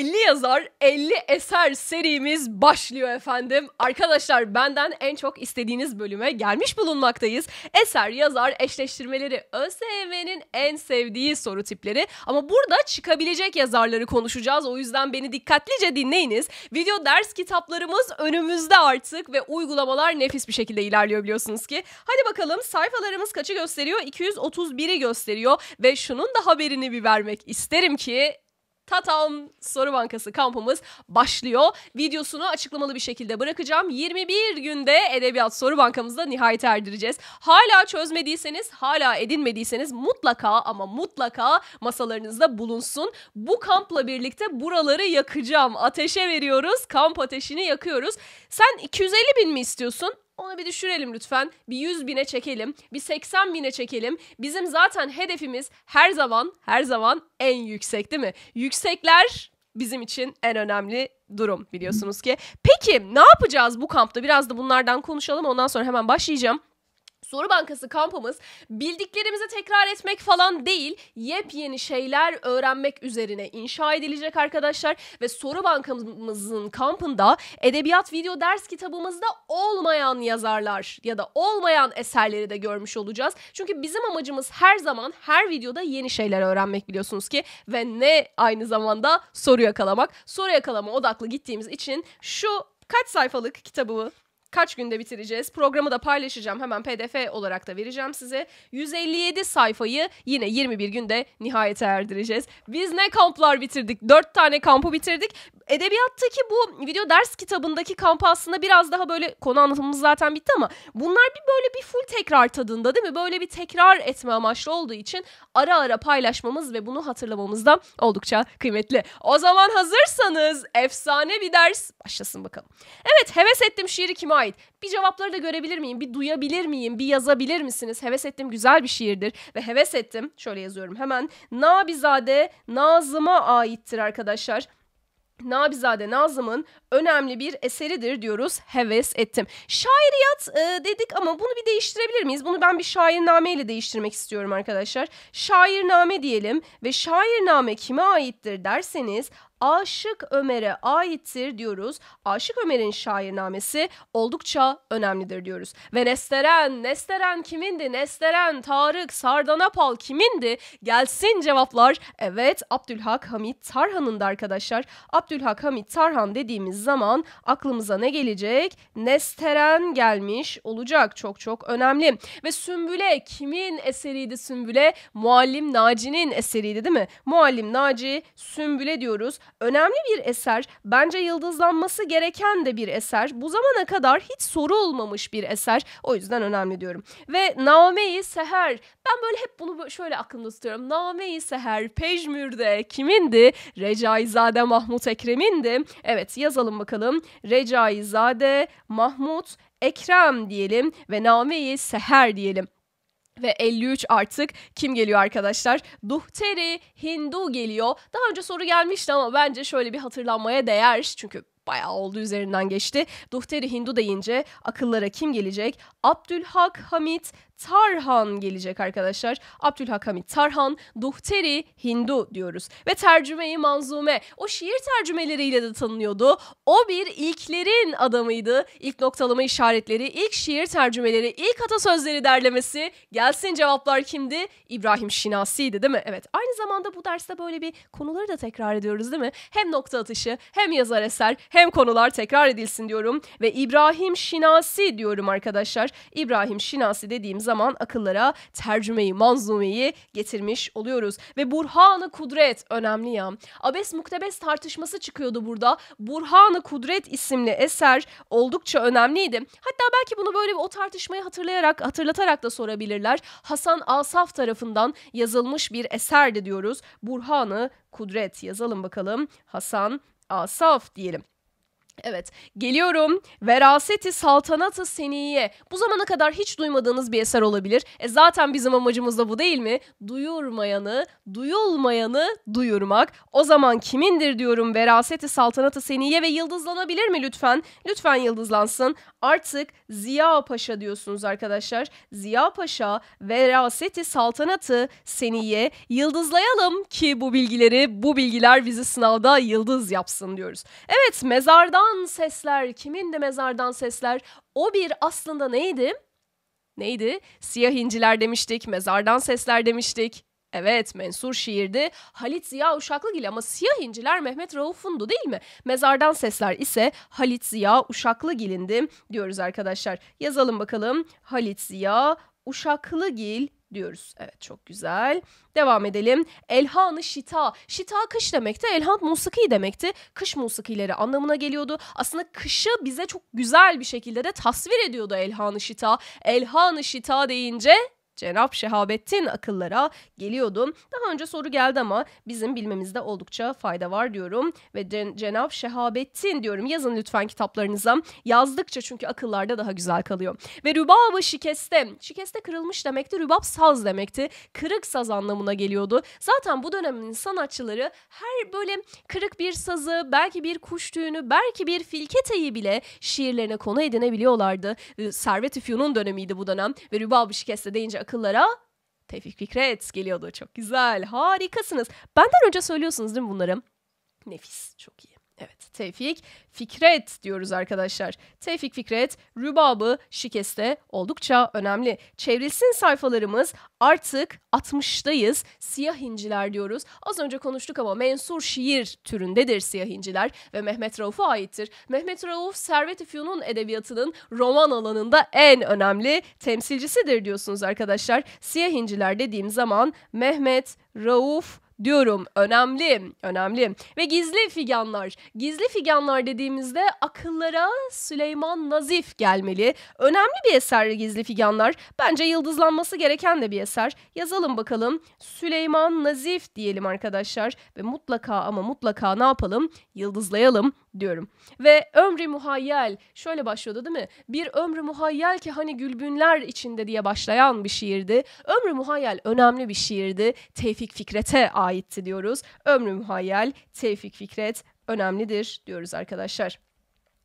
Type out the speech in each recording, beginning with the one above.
50 yazar 50 eser serimiz başlıyor efendim. Arkadaşlar benden en çok istediğiniz bölüme gelmiş bulunmaktayız. Eser yazar eşleştirmeleri ÖSYM'nin en sevdiği soru tipleri ama burada çıkabilecek yazarları konuşacağız. O yüzden beni dikkatlice dinleyiniz. Video ders kitaplarımız önümüzde artık ve uygulamalar nefis bir şekilde ilerliyor biliyorsunuz ki. Hadi bakalım sayfalarımız kaçı gösteriyor? 231'i gösteriyor ve şunun da haberini bir vermek isterim ki Tatam Soru Bankası kampımız başlıyor. Videosunu açıklamalı bir şekilde bırakacağım. 21 günde Edebiyat Soru Bankamızda nihayet erdireceğiz. Hala çözmediyseniz, hala edinmediyseniz mutlaka ama mutlaka masalarınızda bulunsun. Bu kampla birlikte buraları yakacağım. Ateşe veriyoruz. Kamp ateşini yakıyoruz. Sen 250 bin mi istiyorsun? Onu bir düşürelim lütfen. Bir 100 bine çekelim. Bir 80 bine çekelim. Bizim zaten hedefimiz her zaman her zaman en yüksek değil mi? Yüksekler bizim için en önemli durum biliyorsunuz ki. Peki ne yapacağız bu kampta? Biraz da bunlardan konuşalım. Ondan sonra hemen başlayacağım. Soru Bankası kampımız bildiklerimizi tekrar etmek falan değil, yepyeni şeyler öğrenmek üzerine inşa edilecek arkadaşlar ve Soru Bankamızın kampında edebiyat video ders kitabımızda olmayan yazarlar ya da olmayan eserleri de görmüş olacağız. Çünkü bizim amacımız her zaman her videoda yeni şeyler öğrenmek biliyorsunuz ki ve ne aynı zamanda soru yakalamak. Soru yakalama odaklı gittiğimiz için şu kaç sayfalık kitabımı kaç günde bitireceğiz? Programı da paylaşacağım hemen pdf olarak da vereceğim size. 157 sayfayı yine 21 günde nihayete erdireceğiz. Biz ne kamplar bitirdik? 4 tane kampı bitirdik. Edebiyattaki bu video ders kitabındaki kamp aslında biraz daha böyle konu anlatımımız zaten bitti ama bunlar bir böyle bir full tekrar tadında değil mi? Böyle bir tekrar etme amaçlı olduğu için ara ara paylaşmamız ve bunu hatırlamamız da oldukça kıymetli. O zaman hazırsanız efsane bir ders başlasın bakalım. Evet heves ettim şiiri kime ait. Bir cevapları da görebilir miyim? Bir duyabilir miyim? Bir yazabilir misiniz? Heves ettim güzel bir şiirdir ve heves ettim. Şöyle yazıyorum hemen. Nabizade Nazım'a aittir arkadaşlar. Nabizade Nazım'ın önemli bir eseridir diyoruz. Heves ettim. Şairiyat e, dedik ama bunu bir değiştirebilir miyiz? Bunu ben bir şairname ile değiştirmek istiyorum arkadaşlar. Şairname diyelim ve şairname kime aittir derseniz Aşık Ömer'e aittir diyoruz. Aşık Ömer'in şairnamesi oldukça önemlidir diyoruz. Ve Nesteren, Nesteren kimindi? Nesteren, Tarık, Sardanapal kimindi? Gelsin cevaplar. Evet Abdülhak Hamit Tarhan'ın da arkadaşlar. Abdülhak Hamit Tarhan dediğimiz zaman aklımıza ne gelecek? Nesteren gelmiş olacak. Çok çok önemli. Ve Sümbüle kimin eseriydi Sümbüle? Muallim Naci'nin eseriydi değil mi? Muallim Naci Sümbüle diyoruz. Önemli bir eser, bence yıldızlanması gereken de bir eser. Bu zamana kadar hiç soru olmamış bir eser. O yüzden önemli diyorum. Ve Naomi Seher. Ben böyle hep bunu şöyle aklımda tutuyorum. Naomi Seher Pejmür'de kimindi? Recaizade Mahmut Ekrem'indi. Evet yazalım bakalım. Recaizade Mahmut Ekrem diyelim ve Nameyi Seher diyelim ve 53 artık kim geliyor arkadaşlar? Duhteri Hindu geliyor. Daha önce soru gelmişti ama bence şöyle bir hatırlanmaya değer. Çünkü bayağı oldu üzerinden geçti. Duhteri Hindu deyince akıllara kim gelecek? Abdülhak Hamit Tarhan gelecek arkadaşlar. Abdülhak Hamit Tarhan, Duhteri Hindu diyoruz. Ve tercümeyi manzume. O şiir tercümeleriyle de tanınıyordu. O bir ilklerin adamıydı. İlk noktalama işaretleri, ilk şiir tercümeleri, ilk atasözleri derlemesi. Gelsin cevaplar kimdi? İbrahim Şinasi'ydi değil mi? Evet. Aynı zamanda bu derste böyle bir konuları da tekrar ediyoruz değil mi? Hem nokta atışı, hem yazar eser, hem konular tekrar edilsin diyorum. Ve İbrahim Şinasi diyorum arkadaşlar. İbrahim Şinasi dediğim zaman akıllara tercümeyi, manzumeyi getirmiş oluyoruz. Ve Burhan-ı Kudret önemli ya. Abes muktebes tartışması çıkıyordu burada. Burhan-ı Kudret isimli eser oldukça önemliydi. Hatta belki bunu böyle bir o tartışmayı hatırlayarak, hatırlatarak da sorabilirler. Hasan Asaf tarafından yazılmış bir eserdi diyoruz. Burhan-ı Kudret yazalım bakalım. Hasan Asaf diyelim. Evet, geliyorum. Veraseti Saltanatı Seniye. Bu zamana kadar hiç duymadığınız bir eser olabilir. E zaten bizim amacımız da bu değil mi? Duyurmayanı, duyulmayanı duyurmak. O zaman kimindir diyorum Veraseti Saltanatı Seniye ve yıldızlanabilir mi lütfen? Lütfen yıldızlansın. Artık Ziya Paşa diyorsunuz arkadaşlar. Ziya Paşa Veraseti Saltanatı Seniye yıldızlayalım ki bu bilgileri, bu bilgiler bizi sınavda yıldız yapsın diyoruz. Evet, mezardan mezardan sesler, kimindi mezardan sesler? O bir aslında neydi? Neydi? Siyah inciler demiştik, mezardan sesler demiştik. Evet mensur şiirdi Halit Ziya Uşaklıgil ama siyah inciler Mehmet Rauf'undu değil mi? Mezardan sesler ise Halit Ziya Uşaklıgil'indi diyoruz arkadaşlar. Yazalım bakalım Halit Ziya Uşaklıgil diyoruz. Evet çok güzel. Devam edelim. Elhanı şita. Şita kış demekti. Elhan musiki demekti. Kış musikileri anlamına geliyordu. Aslında kışı bize çok güzel bir şekilde de tasvir ediyordu elhanı şita. Elhanı şita deyince Cenab Şehabettin akıllara geliyordu. Daha önce soru geldi ama bizim bilmemizde oldukça fayda var diyorum ve Cen- Cenab Şehabettin diyorum. Yazın lütfen kitaplarınıza. Yazdıkça çünkü akıllarda daha güzel kalıyor. Ve rübabı şikeste. Şikeste kırılmış demekti. Rübab saz demekti. Kırık saz anlamına geliyordu. Zaten bu dönemin sanatçıları her böyle kırık bir sazı, belki bir kuş tüyünü, belki bir filketeyi bile şiirlerine konu edinebiliyorlardı. Servet-i Fünun dönemiydi bu dönem ve rübabı şikeste deyince akıllara Tevfik Fikret geliyordu. Çok güzel, harikasınız. Benden önce söylüyorsunuz değil mi bunları? Nefis, çok iyi. Evet Tevfik Fikret diyoruz arkadaşlar. Tevfik Fikret rübabı şikeste oldukça önemli. Çevrilsin sayfalarımız artık 60'dayız. Siyah inciler diyoruz. Az önce konuştuk ama mensur şiir türündedir siyah inciler ve Mehmet Rauf'a aittir. Mehmet Rauf Servet-i Fünun edebiyatının roman alanında en önemli temsilcisidir diyorsunuz arkadaşlar. Siyah inciler dediğim zaman Mehmet Rauf diyorum. Önemli, önemli. Ve gizli figanlar. Gizli figanlar dediğimizde akıllara Süleyman Nazif gelmeli. Önemli bir eser gizli figanlar. Bence yıldızlanması gereken de bir eser. Yazalım bakalım. Süleyman Nazif diyelim arkadaşlar ve mutlaka ama mutlaka ne yapalım? Yıldızlayalım diyorum. Ve ömrü muhayyel şöyle başlıyordu değil mi? Bir ömrü muhayyel ki hani gülbünler içinde diye başlayan bir şiirdi. Ömrü muhayyel önemli bir şiirdi. Tevfik Fikret'e ait aitti diyoruz. Ömrüm hayal, Tevfik Fikret önemlidir diyoruz arkadaşlar.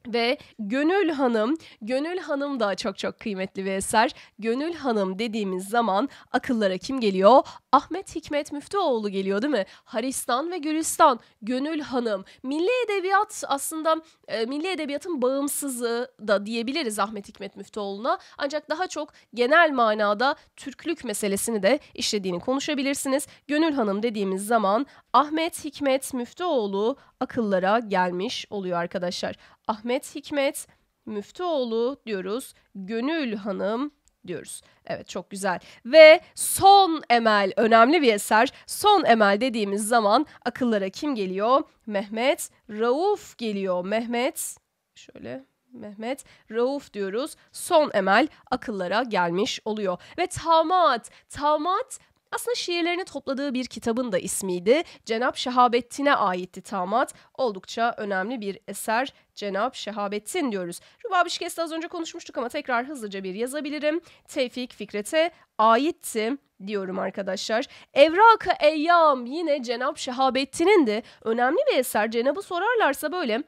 Ve Gönül Hanım, Gönül Hanım da çok çok kıymetli bir eser. Gönül Hanım dediğimiz zaman akıllara kim geliyor? Ahmet Hikmet Müftüoğlu geliyor değil mi? Haristan ve Gülistan, Gönül Hanım. Milli Edebiyat aslında e, Milli Edebiyat'ın bağımsızlığı da diyebiliriz Ahmet Hikmet Müftüoğlu'na. Ancak daha çok genel manada Türklük meselesini de işlediğini konuşabilirsiniz. Gönül Hanım dediğimiz zaman Ahmet Hikmet Müftüoğlu, akıllara gelmiş oluyor arkadaşlar. Ahmet Hikmet, Müftüoğlu diyoruz, Gönül Hanım diyoruz. Evet çok güzel. Ve son emel önemli bir eser. Son emel dediğimiz zaman akıllara kim geliyor? Mehmet Rauf geliyor. Mehmet şöyle Mehmet Rauf diyoruz. Son emel akıllara gelmiş oluyor. Ve tamat. Tamat aslında şiirlerini topladığı bir kitabın da ismiydi. Cenap Şehabettin'e aitti Tamat. Oldukça önemli bir eser Cenap Şehabettin diyoruz. Rubab Rubabişkes'te az önce konuşmuştuk ama tekrar hızlıca bir yazabilirim. Tevfik Fikret'e aitti diyorum arkadaşlar. Evrak-ı Eyyam yine Cenap Şehabettin'in de önemli bir eser. Cenab'ı sorarlarsa böyle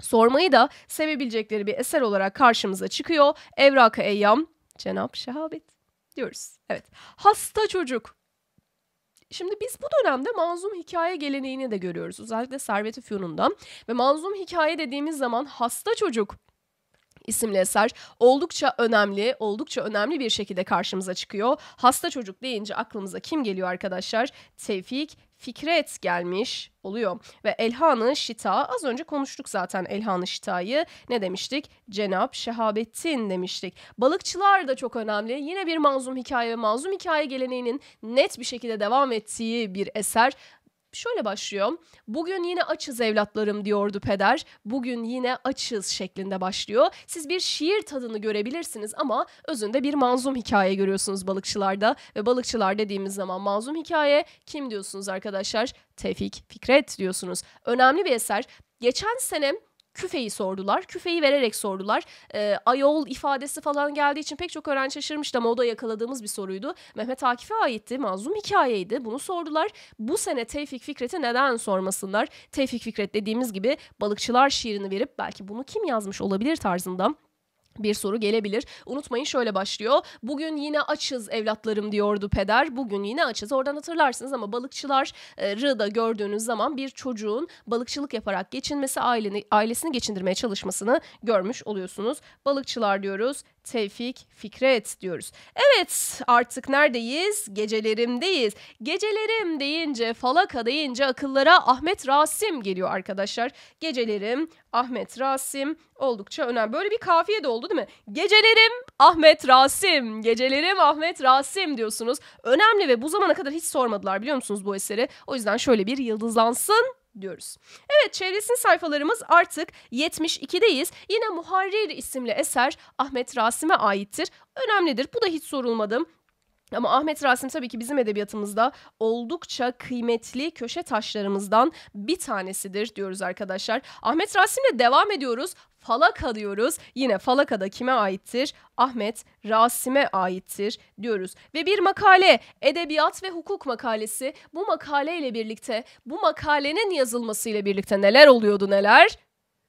sormayı da sevebilecekleri bir eser olarak karşımıza çıkıyor. Evrak-ı Eyyam Cenap Şehabettin diyoruz. Evet. Hasta çocuk. Şimdi biz bu dönemde manzum hikaye geleneğini de görüyoruz. Özellikle Servet-i Fünun'dan. Ve manzum hikaye dediğimiz zaman hasta çocuk isimli eser oldukça önemli, oldukça önemli bir şekilde karşımıza çıkıyor. Hasta çocuk deyince aklımıza kim geliyor arkadaşlar? Tevfik Fikret gelmiş oluyor. Ve Elhanı Şita az önce konuştuk zaten Elhanı Şita'yı. Ne demiştik? Cenap Şehabettin demiştik. Balıkçılar da çok önemli. Yine bir manzum hikaye ve manzum hikaye geleneğinin net bir şekilde devam ettiği bir eser şöyle başlıyor. Bugün yine açız evlatlarım diyordu peder. Bugün yine açız şeklinde başlıyor. Siz bir şiir tadını görebilirsiniz ama özünde bir manzum hikaye görüyorsunuz balıkçılarda ve balıkçılar dediğimiz zaman manzum hikaye kim diyorsunuz arkadaşlar? Tevfik Fikret diyorsunuz. Önemli bir eser. Geçen sene küfeyi sordular. Küfeyi vererek sordular. E, ayol ifadesi falan geldiği için pek çok öğrenci şaşırmıştı ama o da yakaladığımız bir soruydu. Mehmet Akif'e aitti. Mazlum hikayeydi. Bunu sordular. Bu sene Tevfik Fikret'e neden sormasınlar? Tevfik Fikret dediğimiz gibi balıkçılar şiirini verip belki bunu kim yazmış olabilir tarzında bir soru gelebilir. Unutmayın şöyle başlıyor. Bugün yine açız evlatlarım diyordu peder. Bugün yine açız. Oradan hatırlarsınız ama balıkçıları da gördüğünüz zaman bir çocuğun balıkçılık yaparak geçinmesi aileni, ailesini geçindirmeye çalışmasını görmüş oluyorsunuz. Balıkçılar diyoruz. Tevfik Fikret diyoruz. Evet artık neredeyiz? Gecelerimdeyiz. Gecelerim deyince falaka deyince akıllara Ahmet Rasim geliyor arkadaşlar. Gecelerim Ahmet Rasim oldukça önemli. Böyle bir kafiye de oldu değil mi? Gecelerim Ahmet Rasim, gecelerim Ahmet Rasim diyorsunuz. Önemli ve bu zamana kadar hiç sormadılar biliyor musunuz bu eseri? O yüzden şöyle bir yıldızlansın diyoruz. Evet çevresin sayfalarımız artık 72'deyiz. Yine Muharrir isimli eser Ahmet Rasim'e aittir. Önemlidir. Bu da hiç sorulmadım. Ama Ahmet Rasim tabii ki bizim edebiyatımızda oldukça kıymetli köşe taşlarımızdan bir tanesidir diyoruz arkadaşlar. Ahmet Rasim'le devam ediyoruz. Falaka diyoruz. Yine falakada kime aittir? Ahmet Rasim'e aittir diyoruz. Ve bir makale, edebiyat ve hukuk makalesi. Bu makale ile birlikte, bu makalenin yazılması ile birlikte neler oluyordu neler?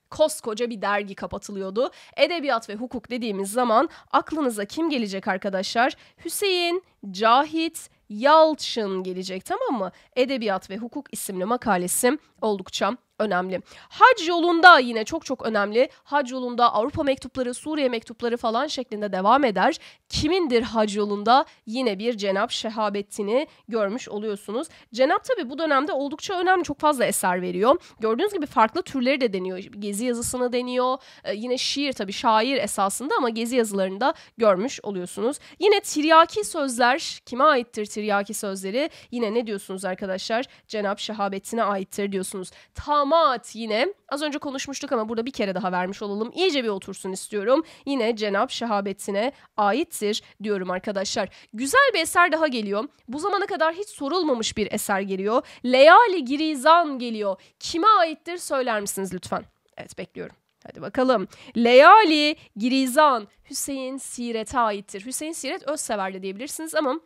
koskoca bir dergi kapatılıyordu. Edebiyat ve hukuk dediğimiz zaman aklınıza kim gelecek arkadaşlar? Hüseyin, Cahit, Yalçın gelecek tamam mı? Edebiyat ve Hukuk isimli makalesim oldukça önemli. Hac yolunda yine çok çok önemli. Hac yolunda Avrupa mektupları, Suriye mektupları falan şeklinde devam eder. Kimindir hac yolunda? Yine bir Cenap Şehabettin'i görmüş oluyorsunuz. Cenap tabi bu dönemde oldukça önemli. Çok fazla eser veriyor. Gördüğünüz gibi farklı türleri de deniyor. Gezi yazısını deniyor. Ee, yine şiir tabi şair esasında ama gezi yazılarında görmüş oluyorsunuz. Yine tiryaki sözler kime aittir tiryaki sözleri? Yine ne diyorsunuz arkadaşlar? Cenap Şehabettin'e aittir diyorsunuz. Tam damat yine az önce konuşmuştuk ama burada bir kere daha vermiş olalım. İyice bir otursun istiyorum. Yine Cenab Şehabetine aittir diyorum arkadaşlar. Güzel bir eser daha geliyor. Bu zamana kadar hiç sorulmamış bir eser geliyor. Leyali Girizan geliyor. Kime aittir söyler misiniz lütfen? Evet bekliyorum. Hadi bakalım. Leyali Girizan Hüseyin Siret'e aittir. Hüseyin Siret Özsever'de diyebilirsiniz ama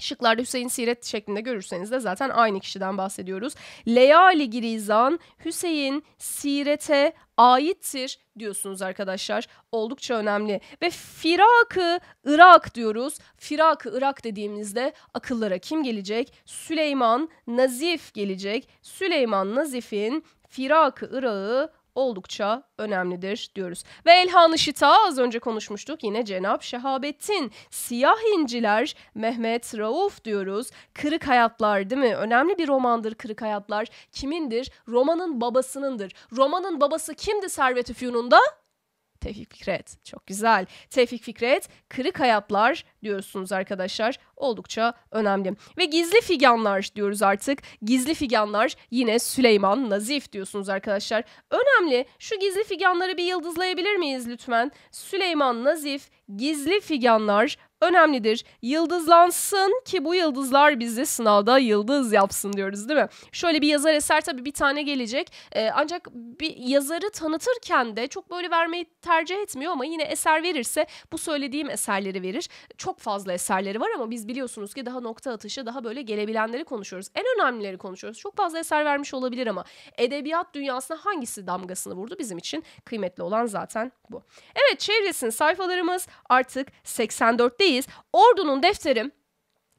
Şıklarda Hüseyin Siret şeklinde görürseniz de zaten aynı kişiden bahsediyoruz. Leali Girizan Hüseyin Siret'e aittir diyorsunuz arkadaşlar. Oldukça önemli. Ve Firak'ı Irak diyoruz. Firak'ı Irak dediğimizde akıllara kim gelecek? Süleyman Nazif gelecek. Süleyman Nazif'in Firak'ı Irak'ı oldukça önemlidir diyoruz. Ve Elhan-ı Şita az önce konuşmuştuk yine Cenab Şehabettin, Siyah İnciler, Mehmet Rauf diyoruz. Kırık Hayatlar değil mi? Önemli bir romandır Kırık Hayatlar. Kimindir? Romanın babasınındır. Romanın babası kimdi Servet Üfyun'unda? Tevfik Fikret. Çok güzel. Tevfik Fikret, Kırık Hayatlar diyorsunuz arkadaşlar oldukça önemli. Ve gizli figanlar diyoruz artık. Gizli figanlar yine Süleyman Nazif diyorsunuz arkadaşlar. Önemli. Şu gizli figanları bir yıldızlayabilir miyiz lütfen? Süleyman Nazif gizli figanlar önemlidir. Yıldızlansın ki bu yıldızlar bizi sınavda yıldız yapsın diyoruz değil mi? Şöyle bir yazar eser tabii bir tane gelecek. Ee, ancak bir yazarı tanıtırken de çok böyle vermeyi tercih etmiyor ama yine eser verirse bu söylediğim eserleri verir. Çok fazla eserleri var ama biz biliyorsunuz ki daha nokta atışı, daha böyle gelebilenleri konuşuyoruz. En önemlileri konuşuyoruz. Çok fazla eser vermiş olabilir ama edebiyat dünyasına hangisi damgasını vurdu bizim için kıymetli olan zaten bu. Evet çevresin sayfalarımız artık 84'teyiz. Ordu'nun defterim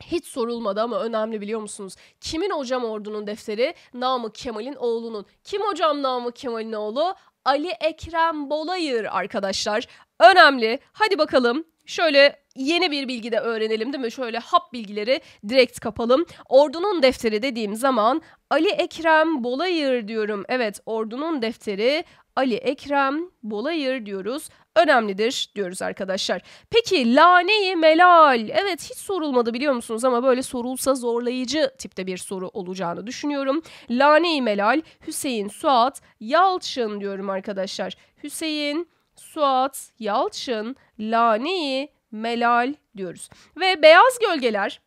hiç sorulmadı ama önemli biliyor musunuz? Kimin hocam ordunun defteri? Namık Kemal'in oğlunun. Kim hocam Namık Kemal'in oğlu? Ali Ekrem Bolayır arkadaşlar. Önemli. Hadi bakalım Şöyle yeni bir bilgi de öğrenelim değil mi? Şöyle hap bilgileri direkt kapalım. Ordunun defteri dediğim zaman Ali Ekrem Bolayır diyorum. Evet ordunun defteri Ali Ekrem Bolayır diyoruz. Önemlidir diyoruz arkadaşlar. Peki laneyi melal. Evet hiç sorulmadı biliyor musunuz ama böyle sorulsa zorlayıcı tipte bir soru olacağını düşünüyorum. Laneyi melal Hüseyin Suat Yalçın diyorum arkadaşlar. Hüseyin Suat, Yalçın, Lani Melal diyoruz. Ve beyaz gölgeler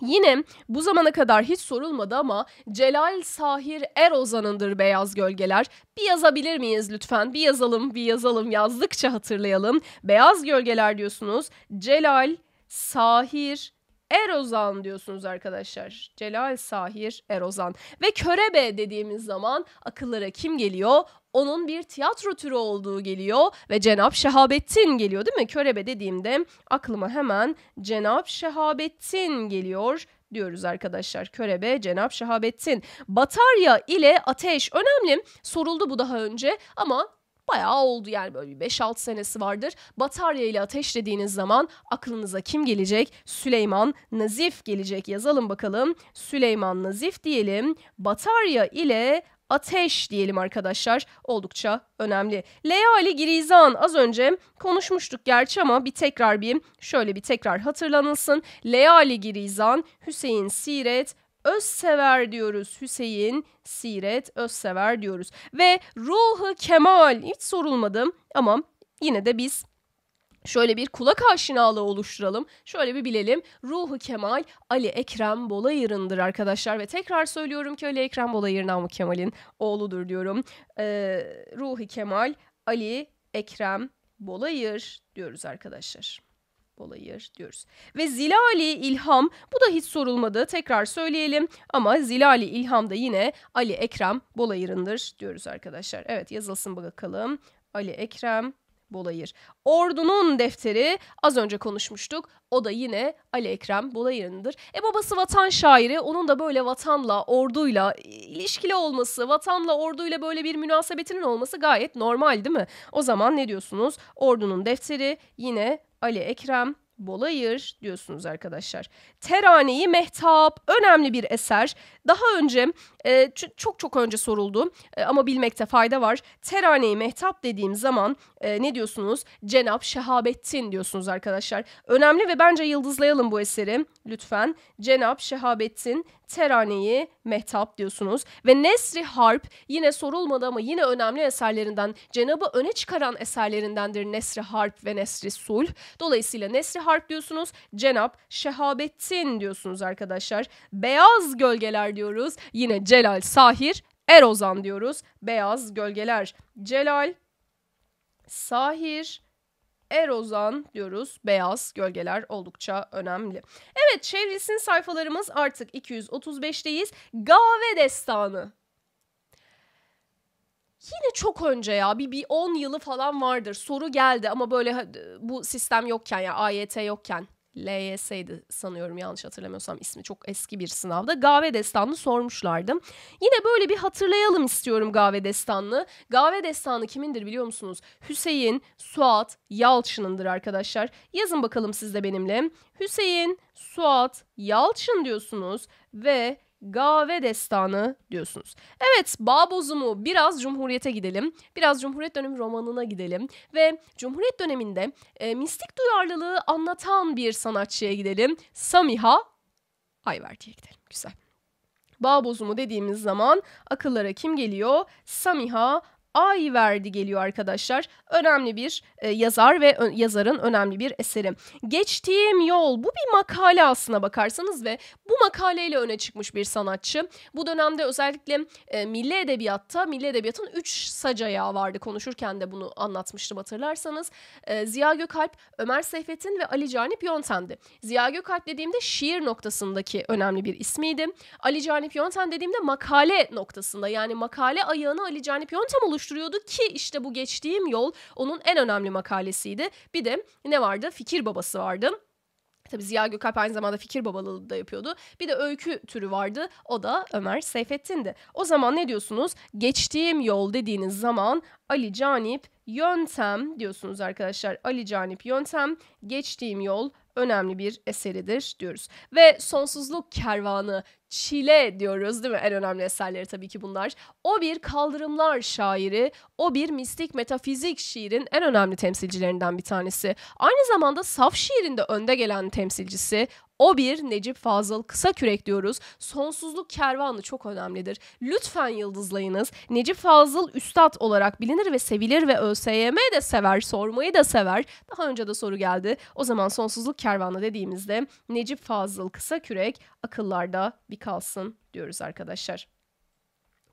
Yine bu zamana kadar hiç sorulmadı ama Celal Sahir Erozan'ındır Beyaz Gölgeler. Bir yazabilir miyiz lütfen? Bir yazalım, bir yazalım. Yazdıkça hatırlayalım. Beyaz Gölgeler diyorsunuz. Celal Sahir Erozan diyorsunuz arkadaşlar. Celal Sahir Erozan. Ve Körebe dediğimiz zaman akıllara kim geliyor? onun bir tiyatro türü olduğu geliyor ve Cenap Şehabettin geliyor değil mi? Körebe dediğimde aklıma hemen Cenap Şehabettin geliyor diyoruz arkadaşlar. Körebe, Cenap Şehabettin. Batarya ile ateş önemli. Soruldu bu daha önce ama bayağı oldu yani böyle 5-6 senesi vardır. Batarya ile ateş dediğiniz zaman aklınıza kim gelecek? Süleyman Nazif gelecek. Yazalım bakalım. Süleyman Nazif diyelim. Batarya ile ateş diyelim arkadaşlar oldukça önemli. Leali Girizan az önce konuşmuştuk gerçi ama bir tekrar bir şöyle bir tekrar hatırlanılsın. Leali Girizan, Hüseyin Siret, Özsever diyoruz. Hüseyin Siret Özsever diyoruz. Ve ruhu kemal hiç sorulmadım ama yine de biz şöyle bir kulak aşinalığı oluşturalım. Şöyle bir bilelim. Ruhu Kemal Ali Ekrem Bolayır'ındır arkadaşlar ve tekrar söylüyorum ki Ali Ekrem Bolayır Namık Kemal'in oğludur diyorum. Ee, Ruhi Kemal Ali Ekrem Bolayır diyoruz arkadaşlar. Bolayır diyoruz. Ve Zilali İlham bu da hiç sorulmadı tekrar söyleyelim ama Zilali İlham da yine Ali Ekrem Bolayır'ındır diyoruz arkadaşlar. Evet yazılsın bakalım. Ali Ekrem Bolayır. Ordunun defteri az önce konuşmuştuk. O da yine Ali Ekrem Bolayır'ındır. E babası vatan şairi. Onun da böyle vatanla, orduyla ilişkili olması, vatanla, orduyla böyle bir münasebetinin olması gayet normal değil mi? O zaman ne diyorsunuz? Ordunun defteri yine Ali Ekrem Bolayır diyorsunuz arkadaşlar. Teraneyi Mehtap önemli bir eser. Daha önce e, çok çok önce soruldu e, ama bilmekte fayda var. Teraneyi Mehtap dediğim zaman e, ne diyorsunuz? Cenap Şehabettin diyorsunuz arkadaşlar. Önemli ve bence yıldızlayalım bu eseri lütfen. Cenap Şehabettin Teraneyi Mehtap diyorsunuz. Ve Nesri Harp yine sorulmadı ama yine önemli eserlerinden Cenab'ı öne çıkaran eserlerindendir Nesri Harp ve Nesri Sulh. Dolayısıyla Nesri harp diyorsunuz. Cenap Şehabettin diyorsunuz arkadaşlar. Beyaz gölgeler diyoruz. Yine Celal Sahir Erozan diyoruz. Beyaz gölgeler. Celal Sahir Erozan diyoruz. Beyaz gölgeler oldukça önemli. Evet çevrilsin sayfalarımız artık 235'teyiz. Gave destanı Yine çok önce ya bir, bir 10 yılı falan vardır soru geldi ama böyle bu sistem yokken ya AYT yokken LYS'ydi sanıyorum yanlış hatırlamıyorsam ismi çok eski bir sınavda Gave Destanlı sormuşlardı. Yine böyle bir hatırlayalım istiyorum Gave Destanlı. Gave Destanlı kimindir biliyor musunuz? Hüseyin Suat Yalçın'ındır arkadaşlar. Yazın bakalım siz de benimle. Hüseyin Suat Yalçın diyorsunuz ve Gave Destanı diyorsunuz. Evet Bağbozum'u biraz Cumhuriyet'e gidelim. Biraz Cumhuriyet dönemi romanına gidelim. Ve Cumhuriyet döneminde e, mistik duyarlılığı anlatan bir sanatçıya gidelim. Samiha Ayverdi'ye gidelim. Güzel. Bağ bozumu dediğimiz zaman akıllara kim geliyor? Samiha Ay Verdi geliyor arkadaşlar. Önemli bir e, yazar ve ö- yazarın önemli bir eseri. Geçtiğim Yol bu bir makale aslına bakarsanız ve bu makaleyle öne çıkmış bir sanatçı. Bu dönemde özellikle e, milli edebiyatta, milli edebiyatın 3 sacaya vardı. Konuşurken de bunu anlatmıştım hatırlarsanız. E, Ziya Gökalp, Ömer Seyfettin ve Ali Canip Yöntem'di. Ziya Gökalp dediğimde şiir noktasındaki önemli bir ismiydi. Ali Canip Yöntem dediğimde makale noktasında yani makale ayağını Ali Canip Yöntem oluşturdu oluşturuyordu ki işte bu geçtiğim yol onun en önemli makalesiydi. Bir de ne vardı? Fikir babası vardı. Tabii Ziya Gökalp aynı zamanda fikir babalığı da yapıyordu. Bir de öykü türü vardı. O da Ömer Seyfettin'di. O zaman ne diyorsunuz? Geçtiğim yol dediğiniz zaman Ali Canip yöntem diyorsunuz arkadaşlar. Ali Canip yöntem geçtiğim yol önemli bir eseridir diyoruz. Ve Sonsuzluk Kervanı Çile diyoruz değil mi? En önemli eserleri tabii ki bunlar. O bir kaldırımlar şairi, o bir mistik metafizik şiirin en önemli temsilcilerinden bir tanesi. Aynı zamanda saf şiirinde önde gelen temsilcisi, o bir Necip Fazıl kısa kürek diyoruz. Sonsuzluk kervanı çok önemlidir. Lütfen yıldızlayınız. Necip Fazıl üstad olarak bilinir ve sevilir ve ÖSYM de sever, sormayı da sever. Daha önce de soru geldi. O zaman sonsuzluk kervanı dediğimizde Necip Fazıl kısa kürek akıllarda bir kalsın diyoruz arkadaşlar.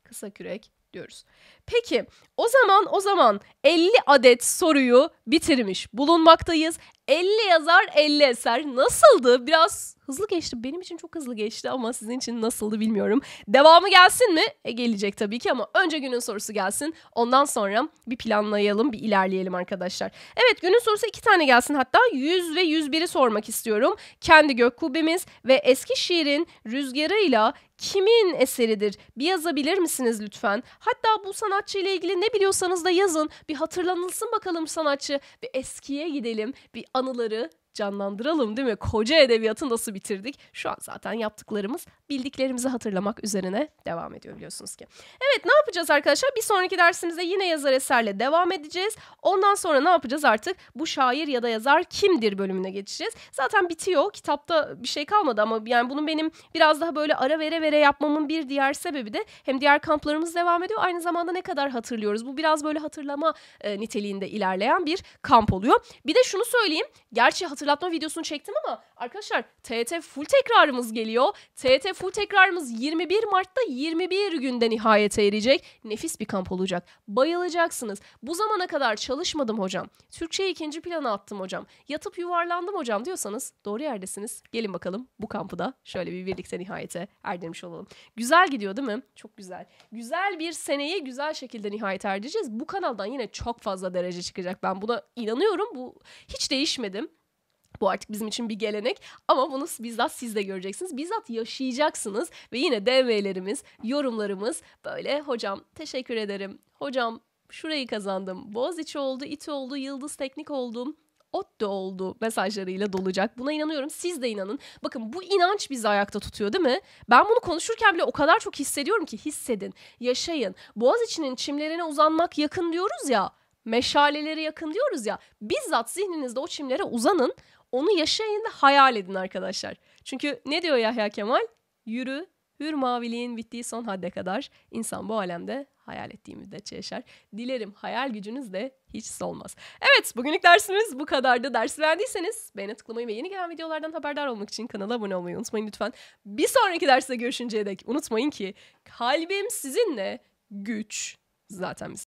Kısa kürek diyoruz. Peki o zaman o zaman 50 adet soruyu bitirmiş bulunmaktayız. 50 yazar 50 eser nasıldı? Biraz Hızlı geçti. Benim için çok hızlı geçti ama sizin için nasıldı bilmiyorum. Devamı gelsin mi? E, gelecek tabii ki ama önce günün sorusu gelsin. Ondan sonra bir planlayalım, bir ilerleyelim arkadaşlar. Evet günün sorusu iki tane gelsin hatta 100 ve 101'i sormak istiyorum. Kendi gök kubbemiz ve Eskişehir'in rüzgarıyla kimin eseridir? Bir yazabilir misiniz lütfen? Hatta bu sanatçı ile ilgili ne biliyorsanız da yazın. Bir hatırlanılsın bakalım sanatçı. Bir eskiye gidelim. Bir anıları canlandıralım değil mi? Koca edebiyatı nasıl bitirdik? Şu an zaten yaptıklarımız bildiklerimizi hatırlamak üzerine devam ediyor biliyorsunuz ki. Evet ne yapacağız arkadaşlar? Bir sonraki dersimizde yine yazar eserle devam edeceğiz. Ondan sonra ne yapacağız artık? Bu şair ya da yazar kimdir bölümüne geçeceğiz. Zaten bitiyor. Kitapta bir şey kalmadı ama yani bunun benim biraz daha böyle ara vere vere yapmamın bir diğer sebebi de hem diğer kamplarımız devam ediyor. Aynı zamanda ne kadar hatırlıyoruz? Bu biraz böyle hatırlama e, niteliğinde ilerleyen bir kamp oluyor. Bir de şunu söyleyeyim. Gerçi hatırlamıyorum hatırlatma videosunu çektim ama arkadaşlar TET full tekrarımız geliyor. TET full tekrarımız 21 Mart'ta 21 günde nihayete erecek. Nefis bir kamp olacak. Bayılacaksınız. Bu zamana kadar çalışmadım hocam. Türkçeyi ikinci plana attım hocam. Yatıp yuvarlandım hocam diyorsanız doğru yerdesiniz. Gelin bakalım bu kampı da şöyle bir birlikte nihayete erdirmiş olalım. Güzel gidiyor değil mi? Çok güzel. Güzel bir seneyi güzel şekilde nihayete erdireceğiz. Bu kanaldan yine çok fazla derece çıkacak. Ben buna inanıyorum. Bu hiç değişmedim. Bu artık bizim için bir gelenek ama bunu bizzat siz de göreceksiniz. Bizzat yaşayacaksınız ve yine DM'lerimiz, yorumlarımız böyle hocam teşekkür ederim, hocam şurayı kazandım, Boğaziçi oldu, iti oldu, Yıldız Teknik oldum, ot da oldu mesajlarıyla dolacak. Buna inanıyorum. Siz de inanın. Bakın bu inanç bizi ayakta tutuyor değil mi? Ben bunu konuşurken bile o kadar çok hissediyorum ki hissedin, yaşayın. Boğaz içinin çimlerine uzanmak yakın diyoruz ya. Meşaleleri yakın diyoruz ya. Bizzat zihninizde o çimlere uzanın. Onu yaşayın da hayal edin arkadaşlar. Çünkü ne diyor Yahya Kemal? Yürü, hür maviliğin bittiği son hadde kadar insan bu alemde hayal ettiği müddetçe yaşar. Dilerim hayal gücünüz de hiç solmaz. Evet bugünlük dersimiz bu kadardı. Dersi beğendiyseniz beğene tıklamayı ve yeni gelen videolardan haberdar olmak için kanala abone olmayı unutmayın lütfen. Bir sonraki derste görüşünceye dek unutmayın ki kalbim sizinle güç zaten bizim.